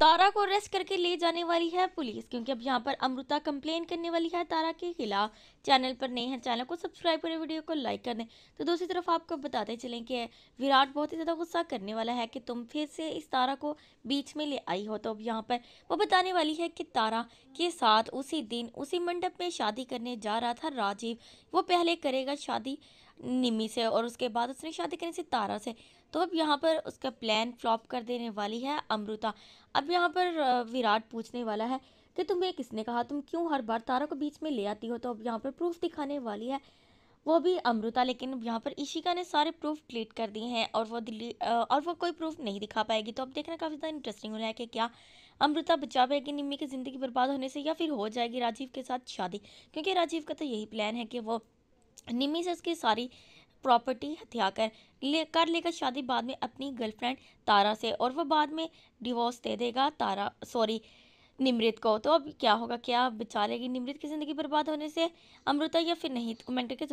तारा को अरेस्ट करके ले जाने वाली है पुलिस क्योंकि अब यहाँ पर अमृता कंप्लेन करने वाली है तारा के खिलाफ चैनल पर नए हैं चैनल को सब्सक्राइब करें वीडियो को लाइक कर दें तो दूसरी तरफ आपको बताते चलें कि विराट बहुत ही ज़्यादा गुस्सा करने वाला है कि तुम फिर से इस तारा को बीच में ले आई हो तो अब यहाँ पर वो बताने वाली है कि तारा के साथ उसी दिन उसी मंडप में शादी करने जा रहा था राजीव वो पहले करेगा शादी निमी से और उसके बाद उसने शादी करनी थी तारा से तो अब यहाँ पर उसका प्लान फ्लॉप कर देने वाली है अमृता अब यहाँ पर विराट पूछने वाला है कि तुम्हें किसने कहा तुम क्यों हर बार तारा को बीच में ले आती हो तो अब यहाँ पर प्रूफ दिखाने वाली है वो भी अमृता लेकिन अब यहाँ पर ईशिका ने सारे प्रूफ डिलीट कर दिए हैं और वो दिल्ली और वो कोई प्रूफ नहीं दिखा पाएगी तो अब देखना काफ़ी ज़्यादा इंटरेस्टिंग हो रहा है कि क्या अमृता बचा पाएगी निम्मी की ज़िंदगी बर्बाद होने से या फिर हो जाएगी राजीव के साथ शादी क्योंकि राजीव का तो यही प्लान है कि वो निमी से उसकी सारी प्रॉपर्टी कर ले कर लेकर शादी बाद में अपनी गर्लफ्रेंड तारा से और वह बाद में डिवोर्स दे देगा तारा सॉरी निमृत को तो अब क्या होगा क्या बचा लेगी निमृत की ज़िंदगी बर्बाद होने से अमृता या फिर नहीं तो कमेंट करके